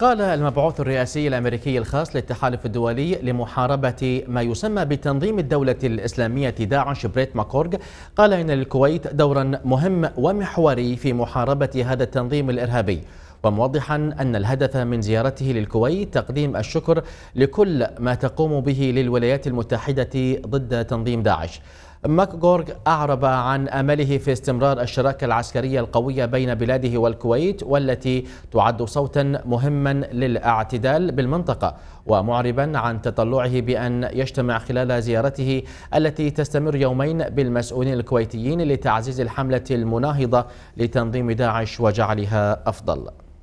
قال المبعوث الرئاسي الامريكي الخاص للتحالف الدولي لمحاربه ما يسمى بتنظيم الدوله الاسلاميه داعش بريت ماكورغ قال ان للكويت دورا مهم ومحوري في محاربه هذا التنظيم الارهابي وموضحا ان الهدف من زيارته للكويت تقديم الشكر لكل ما تقوم به للولايات المتحده ضد تنظيم داعش ماكغورغ أعرب عن أمله في استمرار الشراكة العسكرية القوية بين بلاده والكويت والتي تعد صوتا مهما للاعتدال بالمنطقة ومعربا عن تطلعه بأن يجتمع خلال زيارته التي تستمر يومين بالمسؤولين الكويتيين لتعزيز الحملة المناهضة لتنظيم داعش وجعلها أفضل